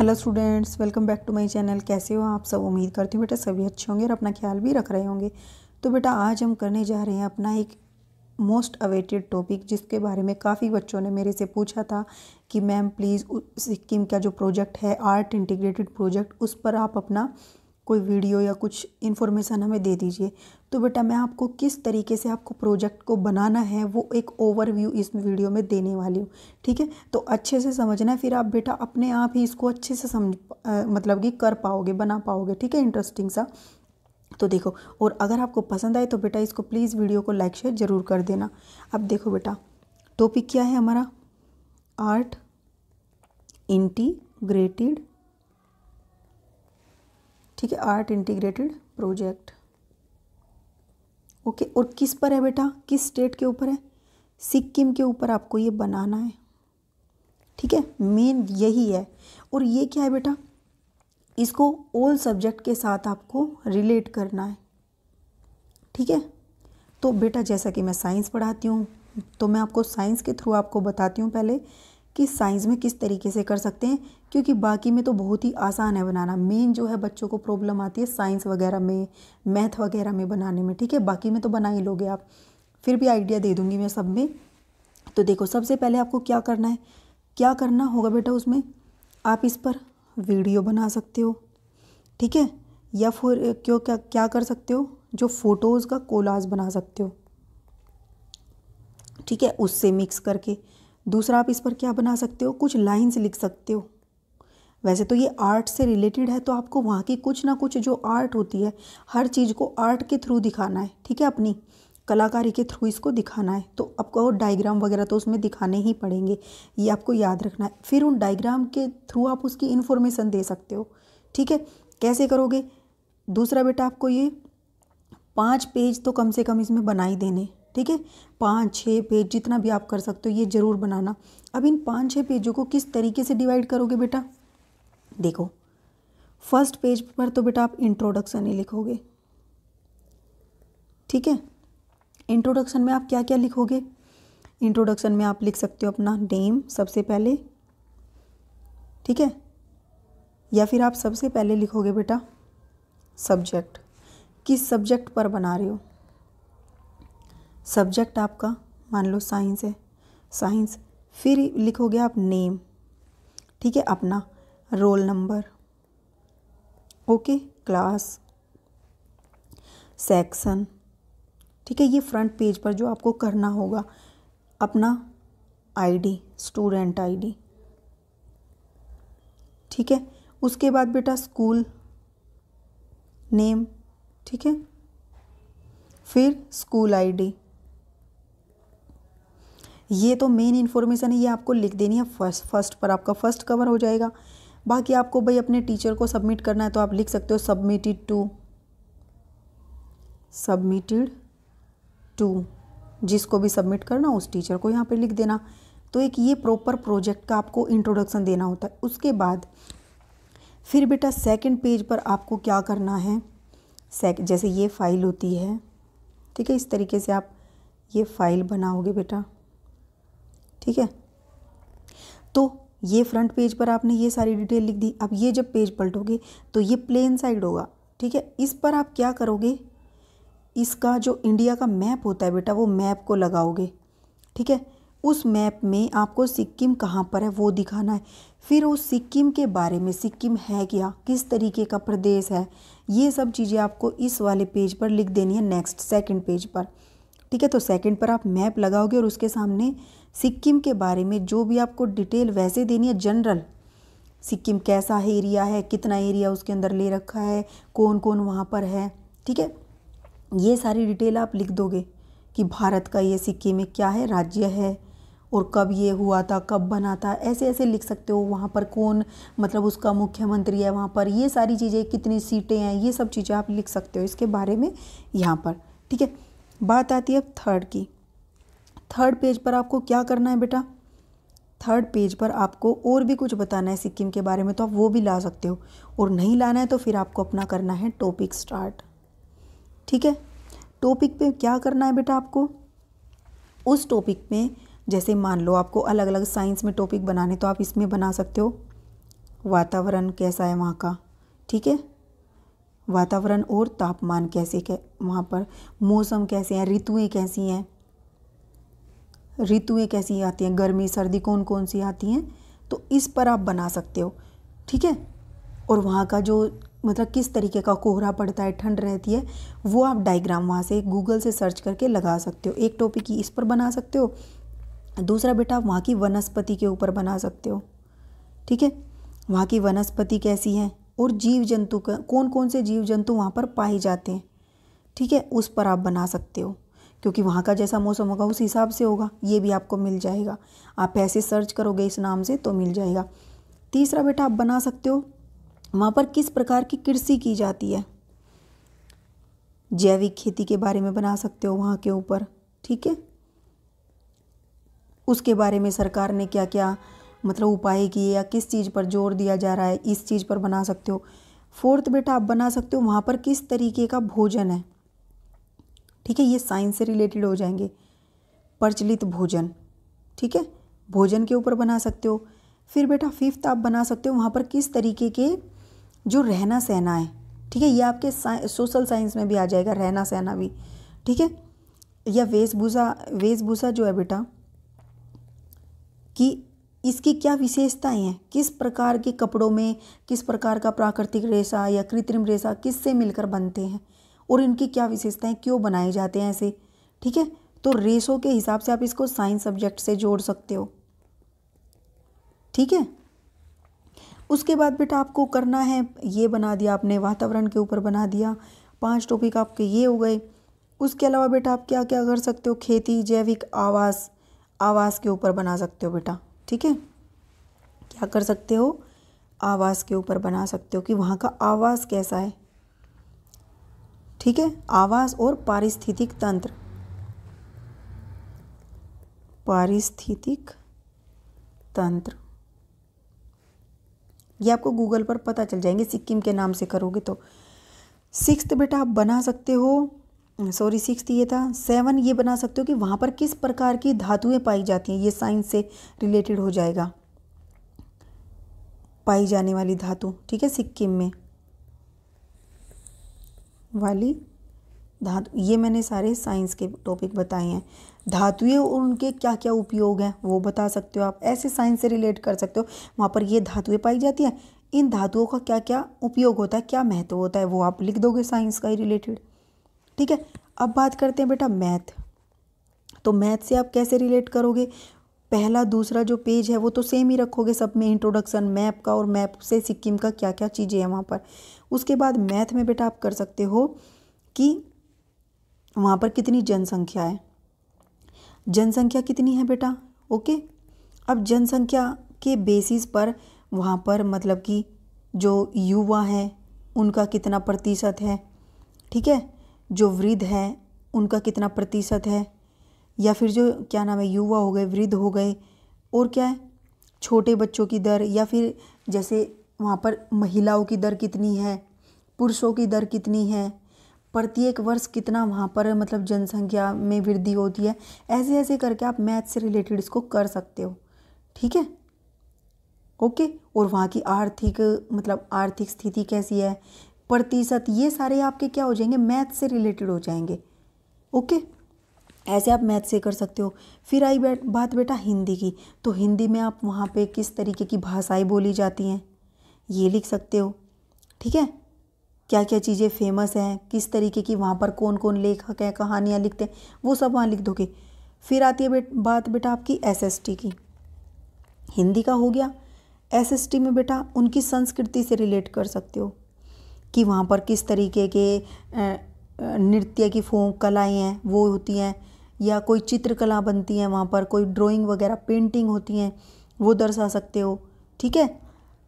Hello students welcome back to my channel कैसे हो आप सब उम्मीद करती हूँ बेटा सभी अच्छे होंगे और अपना ख्याल भी रख रहे होंगे तो बेटा आज हम करने जा रहे हैं अपना एक मोस्ट अवेटेड टॉपिक जिसके बारे में काफ़ी बच्चों ने मेरे से पूछा था कि मैम प्लीज़ सिक्किम का जो प्रोजेक्ट है आर्ट इंटीग्रेटेड प्रोजेक्ट उस पर आप अपना कोई वीडियो या कुछ इन्फॉर्मेशन हमें दे दीजिए तो बेटा मैं आपको किस तरीके से आपको प्रोजेक्ट को बनाना है वो एक ओवरव्यू इस वीडियो में देने वाली हूँ ठीक है तो अच्छे से समझना फिर आप बेटा अपने आप ही इसको अच्छे से समझ मतलब कि कर पाओगे बना पाओगे ठीक है इंटरेस्टिंग सा तो देखो और अगर आपको पसंद आए तो बेटा इसको प्लीज़ वीडियो को लाइक शेयर ज़रूर कर देना अब देखो बेटा टॉपिक क्या है हमारा आर्ट इंटीग्रेटेड ठीक है आर्ट इंटीग्रेटेड प्रोजेक्ट ओके और किस पर है बेटा किस स्टेट के ऊपर है सिक्किम के ऊपर आपको ये बनाना है ठीक है मेन यही है और ये क्या है बेटा इसको ऑल सब्जेक्ट के साथ आपको रिलेट करना है ठीक है तो बेटा जैसा कि मैं साइंस पढ़ाती हूँ तो मैं आपको साइंस के थ्रू आपको बताती हूँ पहले कि साइंस में किस तरीके से कर सकते हैं क्योंकि बाकी में तो बहुत ही आसान है बनाना मेन जो है बच्चों को प्रॉब्लम आती है साइंस वगैरह में मैथ वगैरह में बनाने में ठीक है बाकी में तो बना ही लोगे आप फिर भी आइडिया दे दूँगी मैं सब में तो देखो सबसे पहले आपको क्या करना है क्या करना होगा बेटा उसमें आप इस पर वीडियो बना सकते हो ठीक है या फिर क्यों क्या क्या कर सकते हो जो फ़ोटोज़ का कोलाज बना सकते हो ठीक है उससे मिक्स करके दूसरा आप इस पर क्या बना सकते हो कुछ लाइन्स लिख सकते हो वैसे तो ये आर्ट से रिलेटेड है तो आपको वहाँ की कुछ ना कुछ जो आर्ट होती है हर चीज़ को आर्ट के थ्रू दिखाना है ठीक है अपनी कलाकारी के थ्रू इसको दिखाना है तो आपको डायग्राम वगैरह तो उसमें दिखाने ही पड़ेंगे ये आपको याद रखना है फिर उन डायग्राम के थ्रू आप उसकी इन्फॉर्मेशन दे सकते हो ठीक है कैसे करोगे दूसरा बेटा आपको ये पाँच पेज तो कम से कम इसमें बना ही देने ठीक है पाँच छः पेज जितना भी आप कर सकते हो ये ज़रूर बनाना अब इन पाँच छः पेजों को किस तरीके से डिवाइड करोगे बेटा देखो फर्स्ट पेज पर तो बेटा आप इंट्रोडक्शन ही लिखोगे ठीक है इंट्रोडक्शन में आप क्या क्या लिखोगे इंट्रोडक्शन में आप लिख सकते हो अपना नेम सबसे पहले ठीक है या फिर आप सबसे पहले लिखोगे बेटा सब्जेक्ट किस सब्जेक्ट पर बना रहे हो सब्जेक्ट आपका मान लो साइंस है साइंस फिर लिखोगे आप नेम ठीक है अपना roll number okay class section ठीक है ये फ्रंट पेज पर जो आपको करना होगा अपना आईडी स्टूडेंट आईडी ठीक है उसके बाद बेटा स्कूल नेम ठीक है फिर स्कूल आईडी ये तो मेन इन्फॉर्मेशन है ये आपको लिख देनी है फर्स्ट फर्स्ट पर आपका फर्स्ट कवर हो जाएगा बाकी आपको भाई अपने टीचर को सबमिट करना है तो आप लिख सकते हो सबमिटेड टू सबमिटेड टू जिसको भी सबमिट करना उस टीचर को यहाँ पे लिख देना तो एक ये प्रॉपर प्रोजेक्ट का आपको इंट्रोडक्शन देना होता है उसके बाद फिर बेटा सेकंड पेज पर आपको क्या करना है सेक जैसे ये फाइल होती है ठीक है इस तरीके से आप ये फाइल बनाओगे बेटा ठीक है तो ये फ्रंट पेज पर आपने ये सारी डिटेल लिख दी अब ये जब पेज पलटोगे तो ये प्लेन साइड होगा ठीक है इस पर आप क्या करोगे इसका जो इंडिया का मैप होता है बेटा वो मैप को लगाओगे ठीक है उस मैप में आपको सिक्किम कहाँ पर है वो दिखाना है फिर उस सिक्किम के बारे में सिक्किम है क्या किस तरीके का प्रदेश है ये सब चीज़ें आपको इस वाले पेज पर लिख देनी है नेक्स्ट सेकंड पेज पर ठीक है तो सेकंड पर आप मैप लगाओगे और उसके सामने सिक्किम के बारे में जो भी आपको डिटेल वैसे देनी है जनरल सिक्किम कैसा है एरिया है कितना एरिया उसके अंदर ले रखा है कौन कौन वहाँ पर है ठीक है ये सारी डिटेल आप लिख दोगे कि भारत का ये सिक्किम में क्या है राज्य है और कब ये हुआ था कब बना था ऐसे ऐसे लिख सकते हो वहाँ पर कौन मतलब उसका मुख्यमंत्री है वहाँ पर ये सारी चीज़ें कितनी सीटें हैं ये सब चीज़ें आप लिख सकते हो इसके बारे में यहाँ पर ठीक है बात आती है अब थर्ड की थर्ड पेज पर आपको क्या करना है बेटा थर्ड पेज पर आपको और भी कुछ बताना है सिक्किम के बारे में तो आप वो भी ला सकते हो और नहीं लाना है तो फिर आपको अपना करना है टॉपिक स्टार्ट ठीक है टॉपिक पे क्या करना है बेटा आपको उस टॉपिक में जैसे मान लो आपको अलग अलग साइंस में टॉपिक बनाने तो आप इसमें बना सकते हो वातावरण कैसा है वहाँ का ठीक है वातावरण और तापमान कैसे कै वहाँ पर मौसम कैसे हैं ऋतुएँ कैसी हैं ऋतुएँ कैसी आती हैं गर्मी सर्दी कौन कौन सी आती हैं तो इस पर आप बना सकते हो ठीक है और वहाँ का जो मतलब किस तरीके का कोहरा पड़ता है ठंड रहती है वो आप डायग्राम वहाँ से गूगल से सर्च करके लगा सकते हो एक टॉपिक की इस पर बना सकते हो दूसरा बेटा आप वहाँ की वनस्पति के ऊपर बना सकते हो ठीक है वहाँ की वनस्पति कैसी है और जीव जंतु कौन कौन से जीव जंतु वहाँ पर पाए जाते हैं ठीक है उस पर आप बना सकते हो क्योंकि वहाँ का जैसा मौसम होगा उस हिसाब से होगा ये भी आपको मिल जाएगा आप ऐसे सर्च करोगे इस नाम से तो मिल जाएगा तीसरा बेटा आप बना सकते हो वहाँ पर किस प्रकार की कृषि की जाती है जैविक खेती के बारे में बना सकते हो वहाँ के ऊपर ठीक है उसके बारे में सरकार ने क्या क्या मतलब उपाय किए या किस चीज़ पर जोर दिया जा रहा है इस चीज़ पर बना सकते हो फोर्थ बेटा आप बना सकते हो वहाँ पर किस तरीके का भोजन है ठीक है ये साइंस से रिलेटेड हो जाएंगे प्रचलित भोजन ठीक है भोजन के ऊपर बना सकते हो फिर बेटा फिफ्थ आप बना सकते हो वहाँ पर किस तरीके के जो रहना सहना है ठीक है ये आपके सोशल साइंस में भी आ जाएगा रहना सहना भी ठीक है या वेशभूषा वेशभूषा जो है बेटा कि इसकी क्या विशेषताएं हैं किस प्रकार के कपड़ों में किस प्रकार का प्राकृतिक रेशा या कृत्रिम रेशा किससे मिलकर बनते हैं और इनकी क्या विशेषताएं क्यों बनाए जाते हैं ऐसे ठीक है तो रेशो के हिसाब से आप इसको साइंस सब्जेक्ट से जोड़ सकते हो ठीक है उसके बाद बेटा आपको करना है ये बना दिया आपने वातावरण के ऊपर बना दिया पांच टॉपिक आपके ये हो गए उसके अलावा बेटा आप क्या क्या कर सकते हो खेती जैविक आवास आवास के ऊपर बना सकते हो बेटा ठीक है क्या कर सकते हो आवास के ऊपर बना सकते हो कि वहाँ का आवास कैसा है ठीक है आवास और पारिस्थितिक तंत्र पारिस्थितिक तंत्र ये आपको गूगल पर पता चल जाएंगे सिक्किम के नाम से करोगे तो सिक्स बेटा आप बना सकते हो सॉरी सिक्स ये था सेवन ये बना सकते हो कि वहाँ पर किस प्रकार की धातुएं पाई जाती हैं ये साइंस से रिलेटेड हो जाएगा पाई जाने वाली धातु ठीक है सिक्किम में वाली धातु ये मैंने सारे साइंस के टॉपिक बताए हैं धातुएं और उनके क्या क्या उपयोग हैं वो बता सकते हो आप ऐसे साइंस से रिलेट कर सकते हो वहाँ पर ये धातुएं पाई जाती हैं इन धातुओं का क्या क्या उपयोग होता है क्या महत्व होता है वो आप लिख दोगे साइंस का ही रिलेटेड ठीक है अब बात करते हैं बेटा मैथ तो मैथ से आप कैसे रिलेट करोगे पहला दूसरा जो पेज है वो तो सेम ही रखोगे सब में इंट्रोडक्शन मैप का और मैप से सिक्किम का क्या क्या चीज़ें हैं वहाँ पर उसके बाद मैथ में बेटा आप कर सकते हो कि वहाँ पर कितनी जनसंख्या है जनसंख्या कितनी है बेटा ओके अब जनसंख्या के बेसिस पर वहाँ पर मतलब कि जो युवा हैं उनका कितना प्रतिशत है ठीक है जो वृद्ध है उनका कितना प्रतिशत है या फिर जो क्या नाम है युवा हो गए वृद्ध हो गए और क्या है छोटे बच्चों की दर या फिर जैसे वहाँ पर महिलाओं की दर कितनी है पुरुषों की दर कितनी है प्रत्येक वर्ष कितना वहाँ पर मतलब जनसंख्या में वृद्धि होती है ऐसे ऐसे करके आप मैथ से रिलेटेड इसको कर सकते हो ठीक है ओके और वहाँ की आर्थिक मतलब आर्थिक स्थिति कैसी है प्रतिशत ये सारे आपके क्या हो जाएंगे मैथ से रिलेटेड हो जाएंगे ओके ऐसे आप मैथ से कर सकते हो फिर आई बैठ बात बेटा हिंदी की तो हिंदी में आप वहाँ पे किस तरीके की भाषाएं बोली जाती हैं ये लिख सकते हो ठीक है क्या क्या चीज़ें फेमस हैं किस तरीके की वहाँ पर कौन कौन लेखक हैं कहानियाँ लिखते हैं वो सब वहाँ लिख दोगे फिर आती है बेट, बात बेटा आपकी एस की हिंदी का हो गया एस में बेटा उनकी संस्कृति से रिलेट कर सकते हो कि वहाँ पर किस तरीके के नृत्य की फोक कलाएँ हैं वो होती हैं या कोई चित्रकला बनती है वहाँ पर कोई ड्राइंग वगैरह पेंटिंग होती हैं वो दर्शा सकते हो ठीक है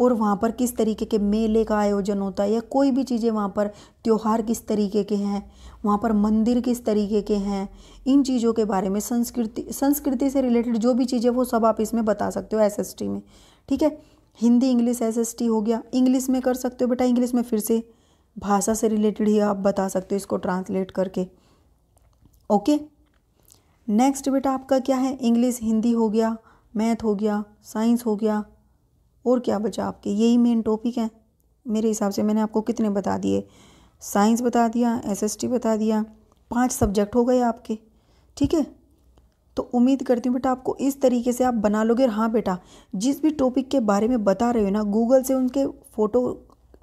और वहाँ पर किस तरीके के मेले का आयोजन होता है या कोई भी चीज़ें वहाँ पर त्यौहार किस तरीके के हैं वहाँ पर मंदिर किस तरीके के हैं इन चीज़ों के बारे में संस्कृति संस्कृति से रिलेटेड जो भी चीज़ें वो सब आप इसमें बता सकते हो एस में ठीक है हिंदी इंग्लिश एस हो गया इंग्लिश में कर सकते हो बेटा इंग्लिश में फिर से भाषा से रिलेटेड ही आप बता सकते हो इसको ट्रांसलेट करके ओके okay? नेक्स्ट बेटा आपका क्या है इंग्लिश हिंदी हो गया मैथ हो गया साइंस हो गया और क्या बचा आपके यही मेन टॉपिक हैं मेरे हिसाब से मैंने आपको कितने बता दिए साइंस बता दिया एसएसटी बता दिया पांच सब्जेक्ट हो गए आपके ठीक है तो उम्मीद करती हूँ बेटा आपको इस तरीके से आप बना लोगे हाँ बेटा जिस भी टॉपिक के बारे में बता रहे हो ना गूगल से उनके फ़ोटो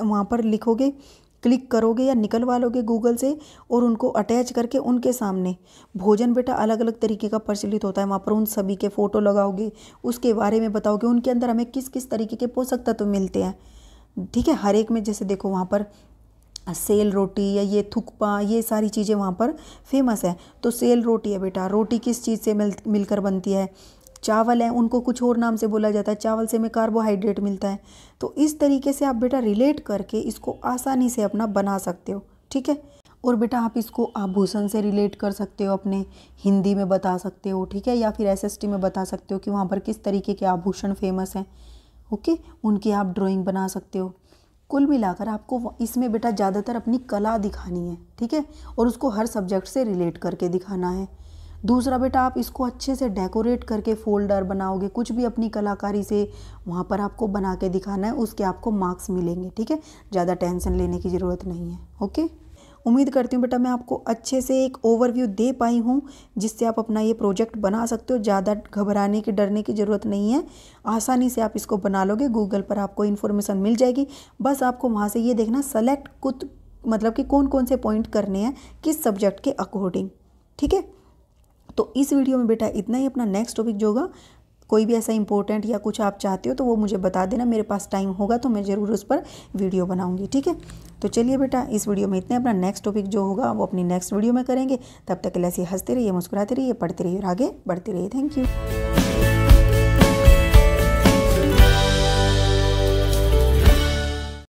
वहाँ पर लिखोगे क्लिक करोगे या निकलवा लोगे गूगल से और उनको अटैच करके उनके सामने भोजन बेटा अलग अलग तरीके का प्रचलित होता है वहाँ पर उन सभी के फ़ोटो लगाओगे उसके बारे में बताओगे उनके अंदर हमें किस किस तरीके के पोषक तत्व मिलते हैं ठीक है हर एक में जैसे देखो वहाँ पर सेल रोटी या ये थुकपा ये सारी चीज़ें वहाँ पर फेमस है तो सेल रोटी है बेटा रोटी किस चीज़ से मिल मिलकर बनती है चावल हैं उनको कुछ और नाम से बोला जाता है चावल से हमें कार्बोहाइड्रेट मिलता है तो इस तरीके से आप बेटा रिलेट करके इसको आसानी से अपना बना सकते हो ठीक है और बेटा आप इसको आभूषण से रिलेट कर सकते हो अपने हिंदी में बता सकते हो ठीक है या फिर एसएसटी में बता सकते हो कि वहाँ पर किस तरीके के आभूषण फेमस हैं ओके उनकी आप ड्राइंग बना सकते हो कुल मिलाकर आपको इसमें बेटा ज़्यादातर अपनी कला दिखानी है ठीक है और उसको हर सब्जेक्ट से रिलेट करके दिखाना है दूसरा बेटा आप इसको अच्छे से डेकोरेट करके फोल्डर बनाओगे कुछ भी अपनी कलाकारी से वहाँ पर आपको बना के दिखाना है उसके आपको मार्क्स मिलेंगे ठीक है ज़्यादा टेंशन लेने की ज़रूरत नहीं है ओके उम्मीद करती हूँ बेटा मैं आपको अच्छे से एक ओवरव्यू दे पाई हूँ जिससे आप अपना ये प्रोजेक्ट बना सकते हो ज़्यादा घबराने की डरने की ज़रूरत नहीं है आसानी से आप इसको बना लोगे गूगल पर आपको इन्फॉर्मेशन मिल जाएगी बस आपको वहाँ से ये देखना सेलेक्ट कुछ मतलब कि कौन कौन से पॉइंट करने हैं किस सब्जेक्ट के अकॉर्डिंग ठीक है तो इस वीडियो में बेटा इतना ही अपना नेक्स्ट टॉपिक जो होगा कोई भी ऐसा इंपॉर्टेंट या कुछ आप चाहते हो तो वो मुझे बता देना मेरे पास टाइम होगा तो मैं ज़रूर उस पर वीडियो बनाऊंगी ठीक है तो चलिए बेटा इस वीडियो में इतने अपना नेक्स्ट टॉपिक जो होगा वो अपनी नेक्स्ट वीडियो में करेंगे तब तक ऐसे हंसते रहिए मुस्कुराते रहिए पढ़ते रहिए और आगे बढ़ते रहिए थैंक यू